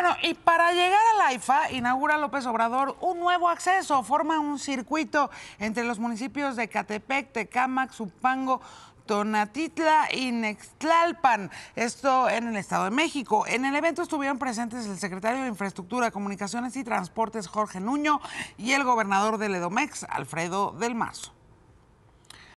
Bueno, y para llegar a la IFA, inaugura López Obrador un nuevo acceso. Forma un circuito entre los municipios de Catepec, Tecámac, Zupango, Tonatitla y Nextlalpan, esto en el Estado de México. En el evento estuvieron presentes el secretario de Infraestructura, Comunicaciones y Transportes, Jorge Nuño, y el gobernador del Edomex, Alfredo del Mazo.